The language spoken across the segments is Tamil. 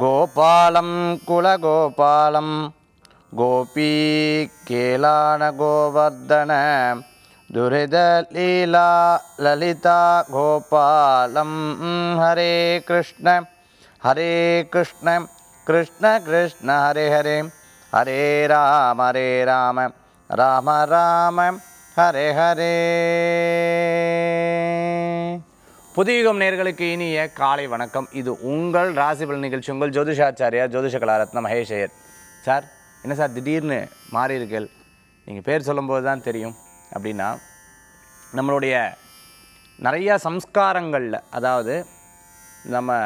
गोपालम गोपी केलान गोवर्धन दुरीद लीला ललिता गोपालम हरे कृष्ण हरे कृष्ण कृष्ण कृष्ण हरे हरे हरे राम हरे राम राम राम हरे हरे புதியுகம் நேர்களுக்கு இனிய காலை வணக்கம் இது உங்கள் ராசிபல் நிகழ்ச்சி உங்கள் ஜோதிஷாச்சாரியா ஜோதிஷ கலாரத்ன மகேஷயர் சார் என்ன சார் திடீர்னு மாறி இருக்கல் நீங்கள் பேர் சொல்லும்போது தான் தெரியும் அப்படின்னா நம்மளுடைய நிறையா சம்ஸ்காரங்களில் அதாவது நம்ம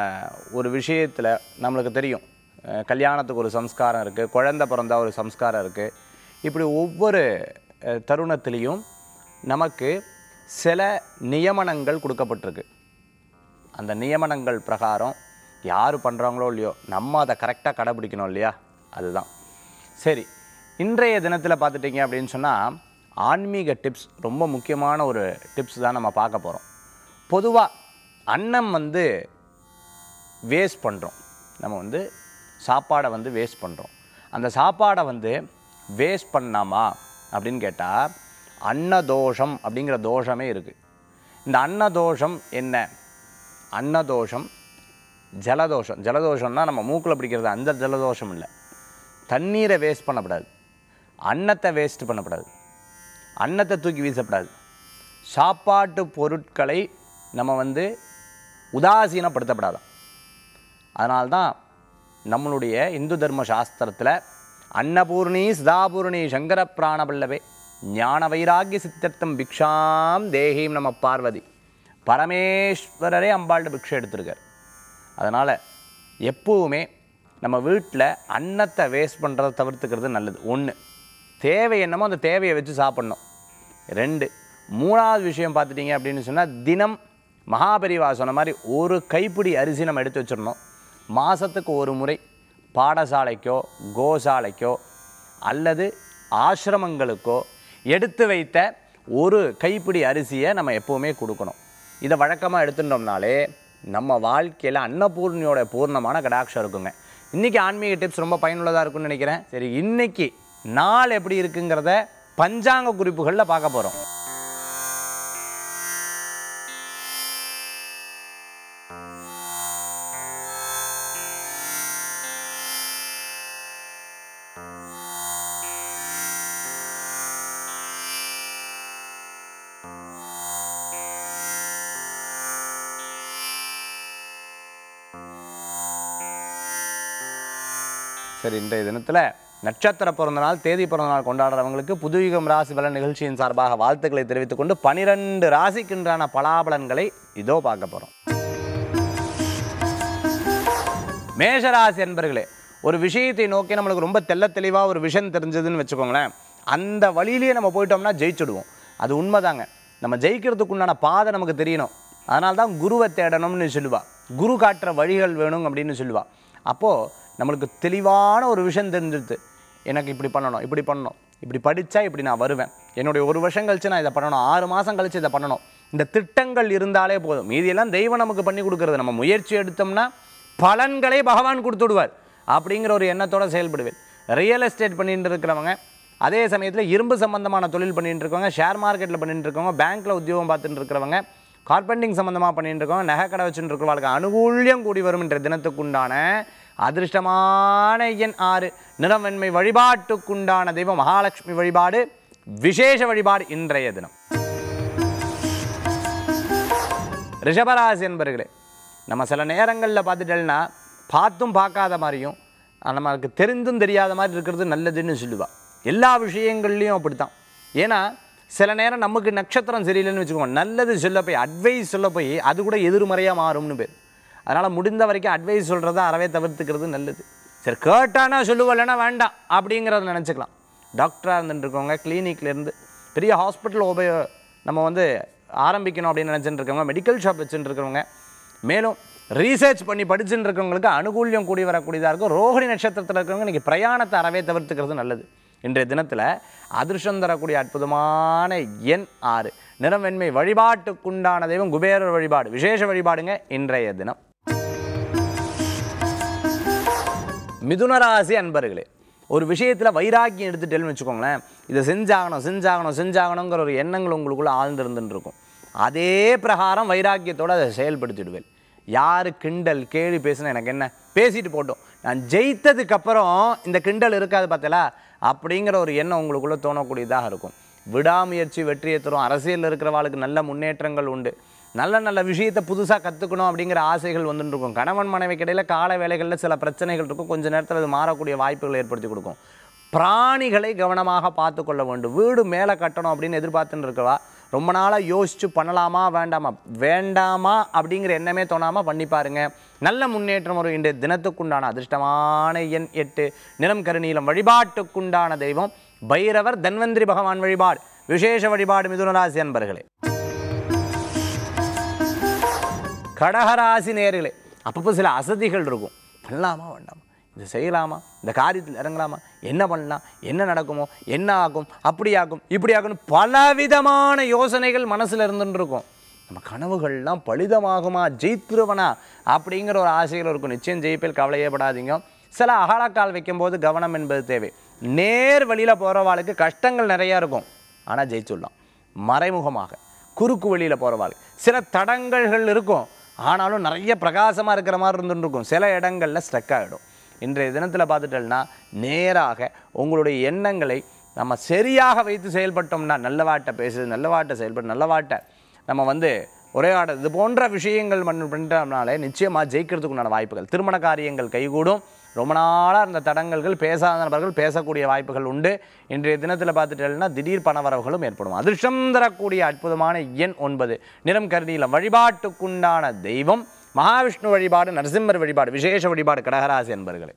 ஒரு விஷயத்தில் நம்மளுக்கு தெரியும் கல்யாணத்துக்கு ஒரு சம்ஸ்காரம் இருக்குது குழந்த பிறந்தால் ஒரு சம்ஸ்காரம் இருக்குது இப்படி ஒவ்வொரு தருணத்திலையும் நமக்கு சில நியமனங்கள் கொடுக்கப்பட்டிருக்கு அந்த நியமனங்கள் பிரகாரம் யார் பண்ணுறாங்களோ இல்லையோ நம்ம அதை கரெக்டாக கடைப்பிடிக்கணும் இல்லையா அதுதான் சரி இன்றைய தினத்தில் பார்த்துட்டிங்க அப்படின்னு சொன்னால் ஆன்மீக டிப்ஸ் ரொம்ப முக்கியமான ஒரு டிப்ஸ் தான் நம்ம பார்க்க போகிறோம் பொதுவாக அன்னம் வந்து வேஸ்ட் பண்ணுறோம் நம்ம வந்து சாப்பாடை வந்து வேஸ்ட் பண்ணுறோம் அந்த சாப்பாடை வந்து வேஸ்ட் பண்ணாமா அப்படின்னு கேட்டால் அன்னதோஷம் அப்படிங்கிற தோஷமே இருக்குது இந்த அன்னதோஷம் என்ன அன்னதோஷம் ஜலதோஷம் ஜலதோஷம்னா நம்ம மூக்கில் பிடிக்கிறது அந்த ஜலதோஷம் இல்லை தண்ணீரை வேஸ்ட் பண்ணக்கூடாது அன்னத்தை வேஸ்ட் பண்ணக்கூடாது அன்னத்தை தூக்கி வீசப்படாது சாப்பாட்டு பொருட்களை நம்ம வந்து உதாசீனப்படுத்தப்படாதான் அதனால்தான் நம்மளுடைய இந்து தர்ம சாஸ்திரத்தில் அன்னபூர்ணி சிதாபூர்ணி சங்கர பிராணபல்லவே ஞான வைராகிய சித்தர்த்தம் பிக்ஷாம் தேகிம் நம்ம பார்வதி பரமேஸ்வரரே அம்பாள்கிட்ட பிக்ஷை எடுத்திருக்கார் அதனால் எப்போவுமே நம்ம வீட்டில் அன்னத்தை வேஸ்ட் பண்ணுறதை தவிர்த்துக்கிறது நல்லது ஒன்று தேவை என்னமோ அந்த தேவையை வச்சு சாப்பிட்ணும் ரெண்டு மூணாவது விஷயம் பார்த்துட்டிங்க அப்படின்னு சொன்னால் தினம் மகாபரிவா சொன்ன மாதிரி ஒரு கைப்பிடி அரிசி நம்ம எடுத்து வச்சிடணும் மாதத்துக்கு ஒரு முறை பாடசாலைக்கோ கோசாலைக்கோ அல்லது ஆசிரமங்களுக்கோ எடுத்து வைத்த ஒரு கைப்பிடி அரிசியை நம்ம எப்போவுமே கொடுக்கணும் இதை வழக்கமாக எடுத்துட்டோம்னாலே நம்ம வாழ்க்கையில் அன்னபூர்ணியோட பூர்ணமான கடாட்சம் இருக்குங்க இன்றைக்கி ஆன்மீக டிப்ஸ் ரொம்ப பயனுள்ளதாக இருக்கும்னு நினைக்கிறேன் சரி இன்றைக்கி நாள் எப்படி இருக்குங்கிறத பஞ்சாங்க குறிப்புகளில் பார்க்க போகிறோம் வருகிறது இன்றைய தினத்தில் நட்சத்திர பிறந்த நாள் தேதி பிறந்த நாள் கொண்டாடுறவங்களுக்கு புதுவிகம் ராசி பலன் நிகழ்ச்சியின் சார்பாக வாழ்த்துக்களை கொண்டு பனிரெண்டு ராசிக்குன்றான பலாபலன்களை இதோ பார்க்க போகிறோம் மேஷராசி என்பர்களே ஒரு விஷயத்தை நோக்கி நம்மளுக்கு ரொம்ப தெல்ல தெளிவாக ஒரு விஷயம் தெரிஞ்சதுன்னு வச்சுக்கோங்களேன் அந்த வழியிலேயே நம்ம போயிட்டோம்னா ஜெயிச்சுடுவோம் அது உண்மைதாங்க நம்ம ஜெயிக்கிறதுக்கு உண்டான பாதை நமக்கு தெரியணும் அதனால்தான் குருவை தேடணும்னு சொல்லுவாள் குரு காட்டுற வழிகள் வேணும் அப்படின்னு சொல்லுவாள் அப்போது நம்மளுக்கு தெளிவான ஒரு விஷயம் தெரிஞ்சிருது எனக்கு இப்படி பண்ணணும் இப்படி பண்ணணும் இப்படி படித்தா இப்படி நான் வருவேன் என்னுடைய ஒரு வருஷம் கழித்து நான் இதை பண்ணணும் ஆறு மாதம் கழித்து இதை பண்ணணும் இந்த திட்டங்கள் இருந்தாலே போதும் மீதியெல்லாம் தெய்வம் நமக்கு பண்ணி கொடுக்குறது நம்ம முயற்சி எடுத்தோம்னா பலன்களை பகவான் கொடுத்துடுவார் அப்படிங்கிற ஒரு எண்ணத்தோடு செயல்படுவேன் ரியல் எஸ்டேட் பண்ணிகிட்டு இருக்கிறவங்க அதே சமயத்தில் இரும்பு சம்மந்தமான தொழில் பண்ணிகிட்டு இருக்கவங்க ஷேர் மார்க்கெட்டில் பண்ணிகிட்டு இருக்கவங்க பேங்க்கில் உத்தியோகம் பார்த்துட்டு இருக்கிறவங்க கார்பெண்டிங் சம்மந்தமாக பண்ணிகிட்டு இருக்கவங்க நகை கடை வச்சுட்டு இருக்கிறவங்களுக்கு அனுகூல்யம் கூடி வரும் என்ற தினத்துக்கு உண்டான அதிர்ஷ்டமான எண் ஆறு நிறவன்மை வழிபாட்டுக்குண்டான தெய்வம் மகாலட்சுமி வழிபாடு விசேஷ வழிபாடு இன்றைய தினம் ரிஷபராசி என்பர்களே நம்ம சில நேரங்களில் பார்த்துட்டோம்னா பார்த்தும் பார்க்காத மாதிரியும் நமக்கு தெரிந்தும் தெரியாத மாதிரி இருக்கிறது நல்லதுன்னு சொல்லுவாள் எல்லா விஷயங்கள்லேயும் அப்படி தான் ஏன்னா சில நேரம் நமக்கு நட்சத்திரம் சரியில்லைன்னு வச்சுக்கோங்க நல்லது சொல்ல போய் அட்வைஸ் சொல்ல போய் அது கூட எதிர்மறையாக மாறும்னு பேர் அதனால் முடிந்த வரைக்கும் அட்வைஸ் சொல்கிறத அறவே தவிர்த்துக்கிறது நல்லது சரி கேட்டானா சொல்லுவலைனா வேண்டாம் அப்படிங்கிறத நினச்சிக்கலாம் டாக்டராக இருந்துட்டுருக்கவங்க கிளினிக்லேருந்து பெரிய ஹாஸ்பிட்டல் உபயோ நம்ம வந்து ஆரம்பிக்கணும் அப்படின்னு நினச்சிட்டு இருக்கவங்க மெடிக்கல் ஷாப் வச்சுட்டு இருக்கிறவங்க மேலும் ரீசர்ச் பண்ணி படிச்சுட்டு இருக்கவங்களுக்கு அனுகூல்யம் கூடி வரக்கூடியதாக இருக்கும் ரோஹிணி நட்சத்திரத்தில் இருக்கிறவங்க இன்றைக்கி பிரயாணத்தை அறவே தவிர்த்துக்கிறது நல்லது இன்றைய தினத்தில் அதிர்ஷ்டம் தரக்கூடிய அற்புதமான எண் ஆறு நிறம் வெண்மை வழிபாட்டுக்குண்டான தெய்வம் குபேரர் வழிபாடு விசேஷ வழிபாடுங்க இன்றைய தினம் மிதுனராசி அன்பர்களே ஒரு விஷயத்தில் வைராக்கியம் எடுத்துட்டேன்னு வச்சுக்கோங்களேன் இதை செஞ்சாகணும் செஞ்சாகணும் செஞ்சாகணுங்கிற ஒரு எண்ணங்கள் உங்களுக்குள்ளே ஆழ்ந்துருந்துருக்கும் அதே பிரகாரம் வைராக்கியத்தோடு அதை செயல்படுத்திடுவேன் யார் கிண்டல் கேள்வி பேசுனா எனக்கு என்ன பேசிட்டு போட்டோம் நான் ஜெயித்ததுக்கப்புறம் இந்த கிண்டல் இருக்காது பார்த்தலா அப்படிங்கிற ஒரு எண்ணம் உங்களுக்குள்ளே தோணக்கூடியதாக இருக்கும் விடாமுயற்சி வெற்றியை தரும் அரசியலில் இருக்கிறவாளுக்கு நல்ல முன்னேற்றங்கள் உண்டு நல்ல நல்ல விஷயத்தை புதுசாக கற்றுக்கணும் அப்படிங்கிற ஆசைகள் வந்துட்டுருக்கும் கணவன் மனைவி கிடையில் கால வேலைகளில் சில பிரச்சனைகள் இருக்கும் கொஞ்சம் நேரத்தில் அது மாறக்கூடிய வாய்ப்புகளை ஏற்படுத்தி கொடுக்கும் பிராணிகளை கவனமாக பார்த்து கொள்ள வேண்டும் வீடு மேலே கட்டணும் அப்படின்னு எதிர்பார்த்துன்னு இருக்கவா ரொம்ப நாளாக யோசித்து பண்ணலாமா வேண்டாமா வேண்டாமா அப்படிங்கிற எண்ணமே தோணாமல் பண்ணி பாருங்க நல்ல முன்னேற்றம் ஒரு இன்றைய தினத்துக்குண்டான அதிர்ஷ்டமான எண் எட்டு நிறம் கருநீலம் வழிபாட்டுக்குண்டான தெய்வம் பைரவர் தன்வந்திரி பகவான் வழிபாடு விசேஷ வழிபாடு மிதுனராசி அன்பர்களே கடகராசி நேர்களே அப்பப்போ சில அசதிகள் இருக்கும் பண்ணலாமா வேண்டாமா இது செய்யலாமா இந்த காரியத்தில் இறங்கலாமா என்ன பண்ணலாம் என்ன நடக்குமோ என்ன ஆகும் அப்படி ஆகும் இப்படி ஆகும்னு பலவிதமான யோசனைகள் மனசில் இருந்துருக்கும் நம்ம கனவுகள்லாம் பலிதமாகுமா ஜெயித்துருவனா அப்படிங்கிற ஒரு ஆசைகள் இருக்கும் நிச்சயம் ஜெயிப்பில் கவலையே படாதீங்க சில அகலக்கால் வைக்கும்போது கவனம் என்பது தேவை நேர் வழியில் போகிறவாளுக்கு கஷ்டங்கள் நிறையா இருக்கும் ஆனால் ஜெயிச்சுடலாம் மறைமுகமாக குறுக்கு வழியில் போகிறவாளுக்கு சில தடங்கல்கள் இருக்கும் ஆனாலும் நிறைய பிரகாசமாக இருக்கிற மாதிரி இருந்துருக்கும் சில இடங்களில் ஸ்ட்ரக் ஆகிடும் இன்றைய தினத்தில் பார்த்துட்டோம்னா நேராக உங்களுடைய எண்ணங்களை நம்ம சரியாக வைத்து செயல்பட்டோம்னா நல்லவாட்டை பேசுது நல்லவாட்டை செயல்பட நல்லவாட்டை நம்ம வந்து உரையாட இது போன்ற விஷயங்கள் பண்ணுறோம்னாலே நிச்சயமாக ஜெயிக்கிறதுக்குண்டான வாய்ப்புகள் திருமண காரியங்கள் கைகூடும் ரொம்ப நாளாக இருந்த தடங்கல்கள் பேசாத நபர்கள் பேசக்கூடிய வாய்ப்புகள் உண்டு இன்றைய தினத்தில் பார்த்துட்டேன்னா திடீர் பணவரவுகளும் ஏற்படும் அதிர்ஷ்டம் தரக்கூடிய அற்புதமான எண் ஒன்பது நிறம் கருதியில் வழிபாட்டுக்குண்டான தெய்வம் மகாவிஷ்ணு வழிபாடு நரசிம்மர் வழிபாடு விசேஷ வழிபாடு கடகராசி என்பர்களே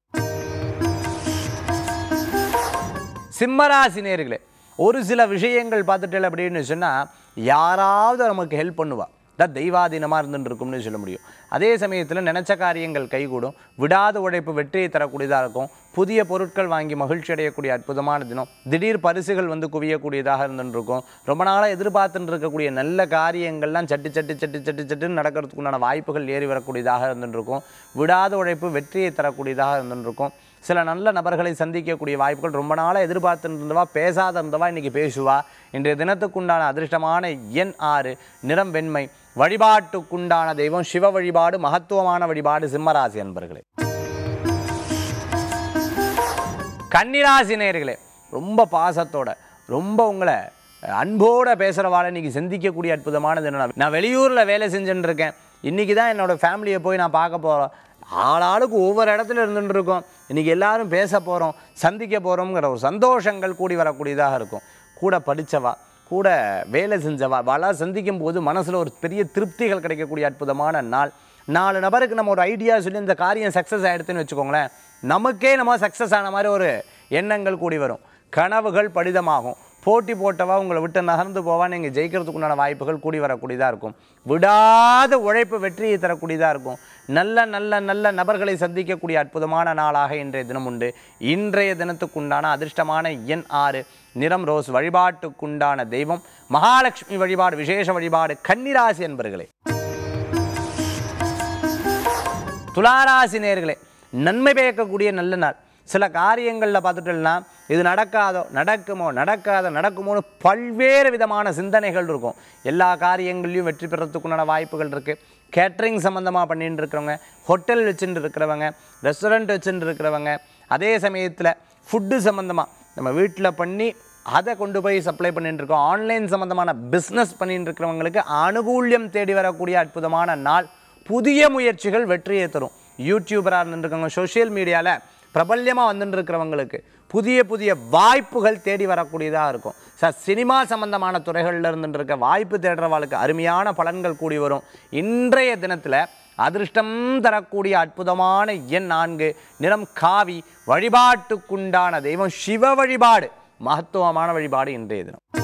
சிம்மராசினியர்களே ஒரு சில விஷயங்கள் பார்த்துட்டேன் அப்படின்னு சொன்னால் யாராவது நமக்கு ஹெல்ப் பண்ணுவா தான் தெய்வாதீனமாக இருந்துட்டு இருக்கும்னு சொல்ல முடியும் அதே சமயத்தில் நினச்ச காரியங்கள் கைகூடும் விடாத உழைப்பு வெற்றியை தரக்கூடியதாக இருக்கும் புதிய பொருட்கள் வாங்கி மகிழ்ச்சி அடையக்கூடிய அற்புதமான தினம் திடீர் பரிசுகள் வந்து குவியக்கூடியதாக இருந்துருக்கும் ரொம்ப நாளாக எதிர்பார்த்துட்டு இருக்கக்கூடிய நல்ல காரியங்கள்லாம் சட்டு சட்டு சட்டு சட்டு சட்டுன்னு நடக்கிறதுக்கு உண்டான வாய்ப்புகள் ஏறி வரக்கூடியதாக இருந்துருக்கும் விடாத உழைப்பு வெற்றியை தரக்கூடியதாக இருந்துருக்கும் சில நல்ல நபர்களை சந்திக்கக்கூடிய வாய்ப்புகள் ரொம்ப நாளாக எதிர்பார்த்துட்டு இருந்தவா பேசாத இருந்தவா இன்றைக்கி பேசுவா இன்றைய தினத்துக்குண்டான அதிர்ஷ்டமான எண் ஆறு நிறம் வெண்மை வழிபாட்டுக்குண்டான தெய்வம் சிவ வழிபாடு வழிபாடு மகத்துவமான வழிபாடு சிம்மராசி அன்பர்களே கன்னிராசி நேர்களே ரொம்ப பாசத்தோட ரொம்ப உங்களை அன்போட பேசுகிறவாளை இன்னைக்கு சிந்திக்கக்கூடிய அற்புதமானது என்னென்னா நான் வெளியூரில் வேலை செஞ்சுட்டு இருக்கேன் இன்றைக்கி தான் என்னோடய ஃபேமிலியை போய் நான் பார்க்க போகிறோம் ஆளாளுக்கு ஒவ்வொரு இடத்துல இருந்துட்டு இருக்கோம் இன்றைக்கி எல்லாரும் பேச போகிறோம் சந்திக்க போகிறோங்கிற ஒரு சந்தோஷங்கள் கூடி வரக்கூடியதாக இருக்கும் கூட படித்தவா கூட வேலை செஞ்சவா வாழா சந்திக்கும் போது மனசில் ஒரு பெரிய திருப்திகள் கிடைக்கக்கூடிய அற்புதமான நாள் நாலு நபருக்கு நம்ம ஒரு ஐடியா சொல்லி இந்த காரியம் சக்ஸஸ் ஆகிடுதுன்னு வச்சுக்கோங்களேன் நமக்கே நம்ம சக்ஸஸ் ஆன மாதிரி ஒரு எண்ணங்கள் கூடி வரும் கனவுகள் படிதமாகும் போட்டி போட்டவா உங்களை விட்டு நகர்ந்து போவா நீங்கள் ஜெயிக்கிறதுக்கு உண்டான வாய்ப்புகள் கூடி வரக்கூடியதாக இருக்கும் விடாத உழைப்பு வெற்றியை தரக்கூடியதாக இருக்கும் நல்ல நல்ல நல்ல நபர்களை சந்திக்கக்கூடிய அற்புதமான நாளாக இன்றைய தினம் உண்டு இன்றைய தினத்துக்குண்டான அதிர்ஷ்டமான எண் ஆறு நிறம் ரோஸ் வழிபாட்டுக்குண்டான தெய்வம் மகாலட்சுமி வழிபாடு விசேஷ வழிபாடு கன்னிராசி என்பர்களே துளாராசி நேர்களே நன்மை பயக்கக்கூடிய நல்ல நாள் சில காரியங்களில் பார்த்துட்டோம்னா இது நடக்காதோ நடக்குமோ நடக்காதோ நடக்குமோன்னு பல்வேறு விதமான சிந்தனைகள் இருக்கும் எல்லா காரியங்கள்லையும் வெற்றி பெறத்துக்குண்டான வாய்ப்புகள் இருக்குது கேட்ரிங் சம்மந்தமாக பண்ணிட்டு இருக்கிறவங்க ஹோட்டல் வச்சுட்டு இருக்கிறவங்க ரெஸ்டாரண்ட் வச்சுட்டு இருக்கிறவங்க அதே சமயத்தில் ஃபுட்டு சம்மந்தமாக நம்ம வீட்டில் பண்ணி அதை கொண்டு போய் சப்ளை பண்ணிட்டு இருக்கோம் ஆன்லைன் சம்மந்தமான பிஸ்னஸ் பண்ணிட்டு இருக்கிறவங்களுக்கு அனுகூல்யம் தேடி வரக்கூடிய அற்புதமான நாள் புதிய முயற்சிகள் வெற்றியை தரும் யூடியூபராக இருந்துருக்கவங்க சோஷியல் மீடியாவில் பிரபல்யமாக வந்துட்டுருக்கிறவங்களுக்கு புதிய புதிய வாய்ப்புகள் தேடி வரக்கூடியதாக இருக்கும் சார் சினிமா சம்மந்தமான துறைகளில் இருந்துட்டு இருக்க வாய்ப்பு தேடுறவாளுக்கு அருமையான பலன்கள் கூடி வரும் இன்றைய தினத்தில் அதிர்ஷ்டம் தரக்கூடிய அற்புதமான எண் நான்கு நிறம் காவி வழிபாட்டுக்குண்டான தெய்வம் சிவ வழிபாடு மகத்துவமான வழிபாடு இன்றைய தினம்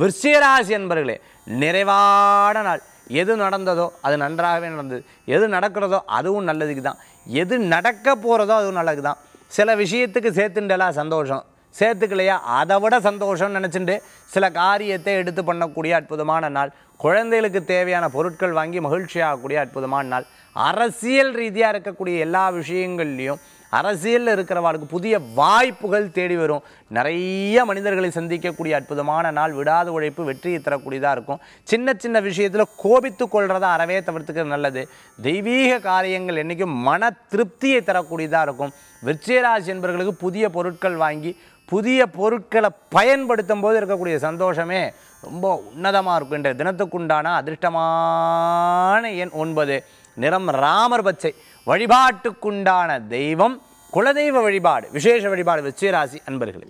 விருச்சிகராசி என்பர்களே நிறைவான நாள் எது நடந்ததோ அது நன்றாகவே நடந்தது எது நடக்கிறதோ அதுவும் நல்லதுக்கு தான் எது நடக்க போகிறதோ அதுவும் நல்லது தான் சில விஷயத்துக்கு சேர்த்துண்டலா சந்தோஷம் சேர்த்துக்கலையா அதை விட சந்தோஷம்னு நினச்சிட்டு சில காரியத்தை எடுத்து பண்ணக்கூடிய அற்புதமான நாள் குழந்தைகளுக்கு தேவையான பொருட்கள் வாங்கி மகிழ்ச்சியாகக்கூடிய அற்புதமான நாள் அரசியல் ரீதியாக இருக்கக்கூடிய எல்லா விஷயங்கள்லேயும் அரசியலில் இருக்கிறவாளுக்கு புதிய வாய்ப்புகள் தேடி வரும் நிறைய மனிதர்களை சந்திக்கக்கூடிய அற்புதமான நாள் விடாத உழைப்பு வெற்றியை தரக்கூடியதாக இருக்கும் சின்ன சின்ன விஷயத்தில் கோபித்து கொள்கிறதா அறவே தவிர்த்துக்கிறது நல்லது தெய்வீக காரியங்கள் என்றைக்கும் மன திருப்தியை தரக்கூடியதாக இருக்கும் விருச்சிகராசி என்பவர்களுக்கு புதிய பொருட்கள் வாங்கி புதிய பொருட்களை பயன்படுத்தும் போது இருக்கக்கூடிய சந்தோஷமே ரொம்ப உன்னதமாக இருக்கும் இன்றைய தினத்துக்குண்டான அதிர்ஷ்டமான எண் ஒன்பது நிறம் ராமர் பச்சை வழிபாட்டுக்குண்டான தெய்வம் குலதெய்வ வழிபாடு விசேஷ வழிபாடு விச்சயராசி அன்பர்களே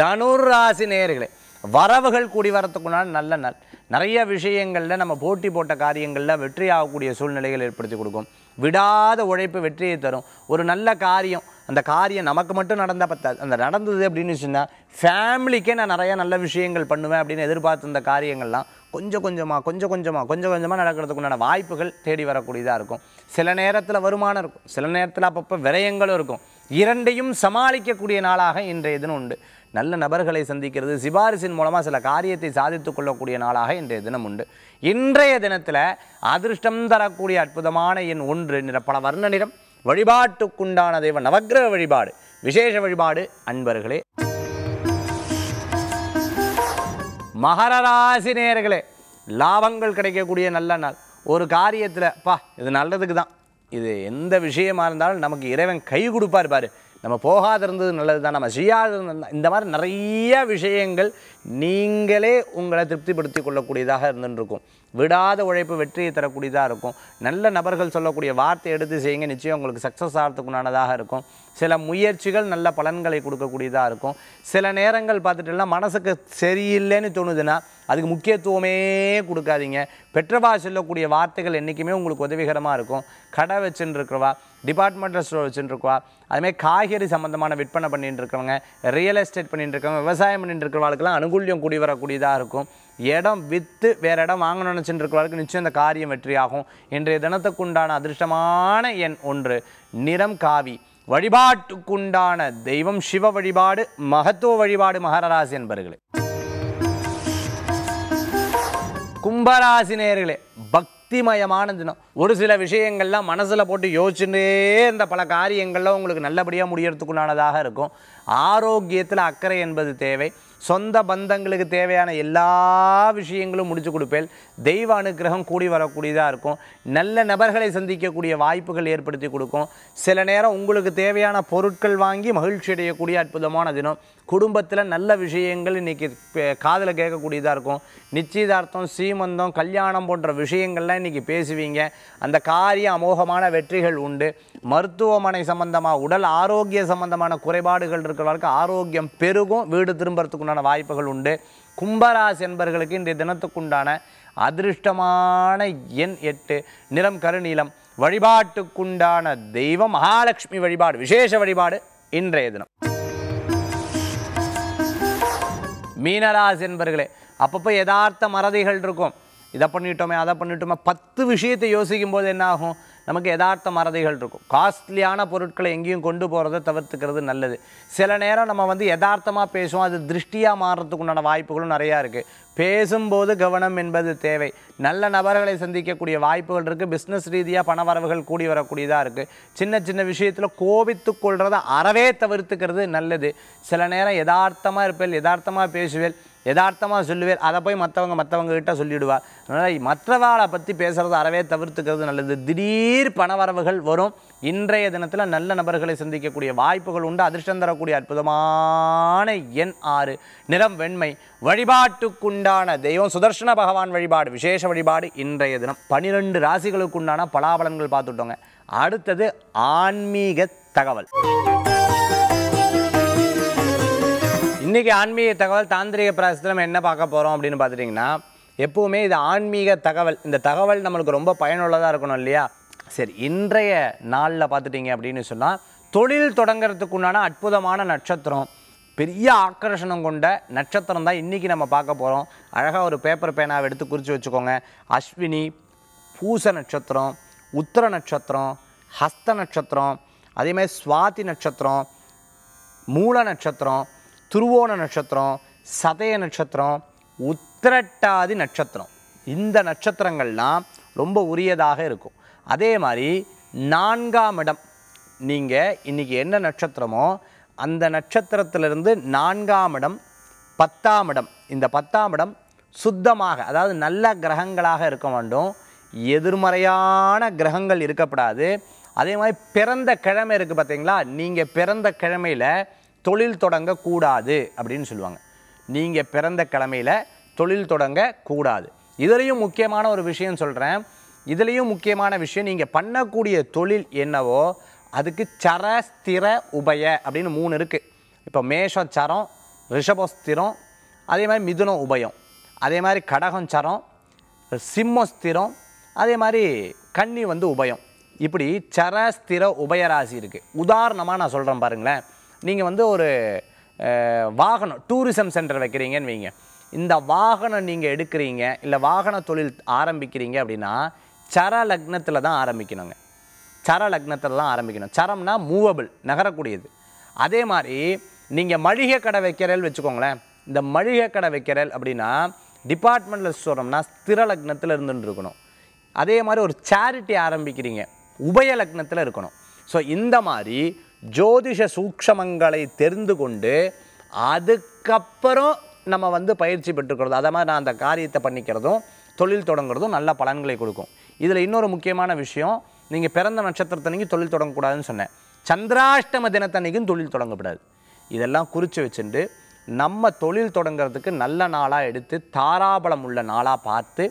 தனுர் ராசி நேர்களே வரவுகள் கூடி வரத்துக்குண்டான நல்ல நாள் நிறைய விஷயங்களில் நம்ம போட்டி போட்ட காரியங்களில் வெற்றி ஆகக்கூடிய சூழ்நிலைகள் ஏற்படுத்தி கொடுக்கும் விடாத உழைப்பு வெற்றியை தரும் ஒரு நல்ல காரியம் அந்த காரியம் நமக்கு மட்டும் நடந்தால் பத்தாது அந்த நடந்தது அப்படின்னு சொன்னால் ஃபேமிலிக்கே நான் நிறையா நல்ல விஷயங்கள் பண்ணுவேன் அப்படின்னு எதிர்பார்த்து இந்த காரியங்கள்லாம் கொஞ்சம் கொஞ்சமாக கொஞ்சம் கொஞ்சமாக கொஞ்சம் கொஞ்சமாக நடக்கிறதுக்கு உண்டான வாய்ப்புகள் தேடி வரக்கூடியதாக இருக்கும் சில நேரத்தில் வருமானம் இருக்கும் சில நேரத்தில் அப்பப்போ விரயங்களும் இருக்கும் இரண்டையும் சமாளிக்கக்கூடிய நாளாக இன்றைய தினம் உண்டு நல்ல நபர்களை சந்திக்கிறது சிபாரிசின் மூலமாக சில காரியத்தை சாதித்து கொள்ளக்கூடிய நாளாக இன்றைய தினம் உண்டு இன்றைய தினத்தில் அதிர்ஷ்டம் தரக்கூடிய அற்புதமான என் ஒன்று நிற பல வர்ண நிறம் வழிபாட்டுக்குண்டான தெய்வம் நவகிரக வழிபாடு விசேஷ வழிபாடு அன்பர்களே மகர ராசி நேர்களே லாபங்கள் கிடைக்கக்கூடிய நல்ல நாள் ஒரு காரியத்தில் பா இது நல்லதுக்கு தான் இது எந்த விஷயமாக இருந்தாலும் நமக்கு இறைவன் கை கொடுப்பார் பாரு நம்ம போகாத இருந்தது நல்லது தான் நம்ம செய்யாத இந்த மாதிரி நிறைய விஷயங்கள் நீங்களே உங்களை திருப்திப்படுத்தி கொள்ளக்கூடியதாக இருந்துருக்கும் விடாத உழைப்பு வெற்றியை தரக்கூடியதாக இருக்கும் நல்ல நபர்கள் சொல்லக்கூடிய வார்த்தை எடுத்து செய்யுங்க நிச்சயம் உங்களுக்கு சக்ஸஸ் ஆகிறதுக்குண்டானதாக இருக்கும் சில முயற்சிகள் நல்ல பலன்களை கொடுக்கக்கூடியதாக இருக்கும் சில நேரங்கள் பார்த்துட்டுலாம் மனசுக்கு சரியில்லைன்னு தோணுதுன்னா அதுக்கு முக்கியத்துவமே கொடுக்காதீங்க பெற்றவா சொல்லக்கூடிய வார்த்தைகள் என்றைக்குமே உங்களுக்கு உதவிகரமாக இருக்கும் கடை வச்சுட்டுருக்கிறவா டிபார்ட்மெண்டல் ஸ்டோர் வச்சுட்டுருக்குவா அதுமாதிரி காய்கறி சம்மந்தமான விற்பனை பண்ணிட்டு இருக்கிறவங்க ரியல் எஸ்டேட் பண்ணிட்டு இருக்கவங்க விவசாயம் பண்ணிட்டு இருக்கிறவாளுக்கெல்லாம் அனுகூல்யம் கூடி வரக்கூடியதாக இருக்கும் இடம் விற்று வேறு இடம் வாங்கணும்னு நினச்சிட்டு நிச்சயம் இந்த காரியம் வெற்றியாகும் இன்றைய தினத்துக்குண்டான அதிர்ஷ்டமான எண் ஒன்று நிறம் காவி வழிபாட்டுக்குண்டான தெய்வம் சிவ வழிபாடு மகத்துவ வழிபாடு மகரராசி என்பர்களே கும்பராசி நேர்களே பக்திமயமான தினம் ஒரு சில விஷயங்கள்லாம் மனசில் போட்டு யோசிச்சுட்டே இருந்த பல காரியங்கள்லாம் உங்களுக்கு நல்லபடியாக முடியறதுக்குண்டானதாக இருக்கும் ஆரோக்கியத்தில் அக்கறை என்பது தேவை சொந்த பந்தங்களுக்கு தேவையான எல்லா விஷயங்களும் முடிச்சு கொடுப்பேன் தெய்வ அனுகிரகம் கூடி வரக்கூடியதாக இருக்கும் நல்ல நபர்களை சந்திக்கக்கூடிய வாய்ப்புகள் ஏற்படுத்தி கொடுக்கும் சில நேரம் உங்களுக்கு தேவையான பொருட்கள் வாங்கி மகிழ்ச்சி அடையக்கூடிய அற்புதமான தினம் குடும்பத்தில் நல்ல விஷயங்கள் இன்றைக்கி காதில் கேட்கக்கூடியதாக இருக்கும் நிச்சயதார்த்தம் சீமந்தம் கல்யாணம் போன்ற விஷயங்கள்லாம் இன்றைக்கி பேசுவீங்க அந்த காரிய அமோகமான வெற்றிகள் உண்டு மருத்துவமனை சம்பந்தமாக உடல் ஆரோக்கிய சம்பந்தமான குறைபாடுகள் இருக்கிறவர்களுக்கு ஆரோக்கியம் பெருகும் வீடு திரும்புறதுக்கு உண்டான வாய்ப்புகள் உண்டு கும்பராசி என்பர்களுக்கு இன்றைய தினத்துக்குண்டான அதிருஷ்டமான எண் எட்டு நிறம் கருநீளம் வழிபாட்டுக்குண்டான தெய்வம் மகாலட்சுமி வழிபாடு விசேஷ வழிபாடு இன்றைய தினம் மீனராசி என்பர்களே அப்பப்போ யதார்த்த மறதிகள் இருக்கும் இதை பண்ணிட்டோமே அதை பண்ணிட்டோமே பத்து விஷயத்தை யோசிக்கும் போது என்ன ஆகும் நமக்கு எதார்த்த மறதிகள் இருக்கும் காஸ்ட்லியான பொருட்களை எங்கேயும் கொண்டு போகிறத தவிர்த்துக்கிறது நல்லது சில நேரம் நம்ம வந்து எதார்த்தமாக பேசுவோம் அது திருஷ்டியாக மாறுறதுக்கு உண்டான வாய்ப்புகளும் நிறையா இருக்குது பேசும்போது கவனம் என்பது தேவை நல்ல நபர்களை சந்திக்கக்கூடிய வாய்ப்புகள் இருக்குது பிஸ்னஸ் ரீதியாக பண வரவுகள் கூடி வரக்கூடியதாக இருக்குது சின்ன சின்ன விஷயத்தில் கோபித்து கொள்கிறத அறவே தவிர்த்துக்கிறது நல்லது சில நேரம் யதார்த்தமாக இருப்பேன் யதார்த்தமாக பேசுவேன் யதார்த்தமாக சொல்லுவார் அதை போய் மற்றவங்க மற்றவங்க கிட்ட சொல்லிவிடுவார் அதனால் மற்றவாளை பற்றி பேசுகிறது அறவே தவிர்த்துக்கிறது நல்லது திடீர் பணவரவுகள் வரும் இன்றைய தினத்தில் நல்ல நபர்களை சந்திக்கக்கூடிய வாய்ப்புகள் உண்டு அதிர்ஷ்டம் தரக்கூடிய அற்புதமான எண் ஆறு நிறம் வெண்மை வழிபாட்டுக்குண்டான தெய்வம் சுதர்ஷன பகவான் வழிபாடு விசேஷ வழிபாடு இன்றைய தினம் பனிரெண்டு ராசிகளுக்குண்டான பலாபலன்கள் பார்த்துட்டோங்க அடுத்தது ஆன்மீக தகவல் இன்றைக்கி ஆன்மீக தகவல் தாந்திரிக பிராசத்தில் நம்ம என்ன பார்க்க போகிறோம் அப்படின்னு பார்த்துட்டிங்கன்னா எப்போவுமே இது ஆன்மீக தகவல் இந்த தகவல் நம்மளுக்கு ரொம்ப பயனுள்ளதாக இருக்கணும் இல்லையா சரி இன்றைய நாளில் பார்த்துட்டிங்க அப்படின்னு சொன்னால் தொழில் தொடங்குறதுக்குண்டான அற்புதமான நட்சத்திரம் பெரிய ஆக்கர்ஷணம் கொண்ட நட்சத்திரம் தான் இன்றைக்கி நம்ம பார்க்க போகிறோம் அழகாக ஒரு பேப்பர் பேனாவை எடுத்து குறித்து வச்சுக்கோங்க அஸ்வினி பூச நட்சத்திரம் உத்திர நட்சத்திரம் ஹஸ்த நட்சத்திரம் அதேமாதிரி சுவாதி நட்சத்திரம் மூல நட்சத்திரம் துருவோண நட்சத்திரம் சதய நட்சத்திரம் உத்திரட்டாதி நட்சத்திரம் இந்த நட்சத்திரங்கள்லாம் ரொம்ப உரியதாக இருக்கும் அதே மாதிரி நான்காம் இடம் நீங்கள் இன்றைக்கி என்ன நட்சத்திரமோ அந்த நட்சத்திரத்திலிருந்து நான்காம் இடம் பத்தாம் இடம் இந்த பத்தாம் இடம் சுத்தமாக அதாவது நல்ல கிரகங்களாக இருக்க வேண்டும் எதிர்மறையான கிரகங்கள் இருக்கப்படாது அதே மாதிரி பிறந்த கிழமை இருக்குது பார்த்தீங்களா நீங்கள் பிறந்த கிழமையில் தொழில் தொடங்கக்கூடாது அப்படின்னு சொல்லுவாங்க நீங்கள் பிறந்த கிழமையில் தொழில் தொடங்க கூடாது இதுலேயும் முக்கியமான ஒரு விஷயம் சொல்கிறேன் இதுலேயும் முக்கியமான விஷயம் நீங்கள் பண்ணக்கூடிய தொழில் என்னவோ அதுக்கு சர ஸ்திர உபய அப்படின்னு மூணு இருக்குது இப்போ மேஷம் சரம் ரிஷபஸ்திரம் அதே மாதிரி மிதுனம் உபயம் அதே மாதிரி கடகம் சரம் சிம்மஸ்திரம் அதே மாதிரி கன்னி வந்து உபயம் இப்படி சர ஸ்திர உபயராசி இருக்குது உதாரணமாக நான் சொல்கிறேன் பாருங்களேன் நீங்கள் வந்து ஒரு வாகனம் டூரிசம் சென்டர் வைக்கிறீங்கன்னு வைங்க இந்த வாகனம் நீங்கள் எடுக்கிறீங்க இல்லை வாகன தொழில் ஆரம்பிக்கிறீங்க அப்படின்னா சர லக்னத்தில் தான் ஆரம்பிக்கணுங்க சர லக்னத்தில் தான் ஆரம்பிக்கணும் சரம்னா மூவபிள் நகரக்கூடியது அதே மாதிரி நீங்கள் மளிகை கடை வைக்கிறேல் வச்சுக்கோங்களேன் இந்த மளிகை கடை வைக்கிறேன் அப்படின்னா டிபார்ட்மெண்டல் சொல்கிறோம்னா ஸ்திர லக்னத்தில் இருந்துட்டு இருக்கணும் அதே மாதிரி ஒரு சேரிட்டி ஆரம்பிக்கிறீங்க உபய லக்னத்தில் இருக்கணும் ஸோ இந்த மாதிரி ஜோதிஷ சூக்ஷமங்களை தெரிந்து கொண்டு அதுக்கப்புறம் நம்ம வந்து பயிற்சி பெற்றுக்கிறது அதை மாதிரி நான் அந்த காரியத்தை பண்ணிக்கிறதும் தொழில் தொடங்குறதும் நல்ல பலன்களை கொடுக்கும் இதில் இன்னொரு முக்கியமான விஷயம் நீங்கள் பிறந்த நட்சத்திரத்தன்னைக்கு தொழில் தொடங்கக்கூடாதுன்னு சொன்னேன் சந்திராஷ்டம தினத்தன்னைக்கும் தொழில் தொடங்கக்கூடாது இதெல்லாம் குறித்து வச்சுட்டு நம்ம தொழில் தொடங்கிறதுக்கு நல்ல நாளாக எடுத்து தாராபலம் உள்ள நாளாக பார்த்து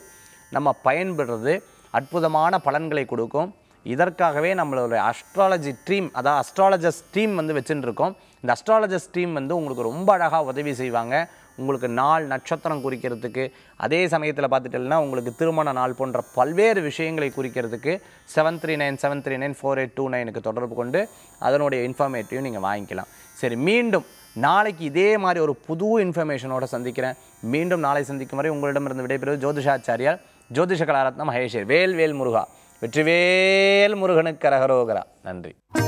நம்ம பயன்படுறது அற்புதமான பலன்களை கொடுக்கும் இதற்காகவே நம்மளோட அஸ்ட்ராலஜி ட்ரீம் அதாவது அஸ்ட்ராலஜர்ஸ் டீம் வந்து வச்சுட்டு இருக்கோம் இந்த அஸ்ட்ராலஜர்ஸ் டீம் வந்து உங்களுக்கு ரொம்ப அழகாக உதவி செய்வாங்க உங்களுக்கு நாள் நட்சத்திரம் குறிக்கிறதுக்கு அதே சமயத்தில் பார்த்துட்டோம்னா உங்களுக்கு திருமண நாள் போன்ற பல்வேறு விஷயங்களை குறிக்கிறதுக்கு seven three nine seven three nine four eight two நைனுக்கு தொடர்பு கொண்டு அதனுடைய இன்ஃபர்மேட்டிவ் நீங்கள் வாங்கிக்கலாம் சரி மீண்டும் நாளைக்கு இதே மாதிரி ஒரு புது இன்ஃபர்மேஷனோட சந்திக்கிறேன் மீண்டும் நாளை சந்திக்கும் வரை உங்களிடமிருந்து விடைபெறுவது ஜோதிஷாச்சாரியார் ஜோதிஷ கலாரத்னம் மகேஷர் வேல் வேல் முருகா வெற்றிவேல் முருகனுக்கு கரகரோகரா நன்றி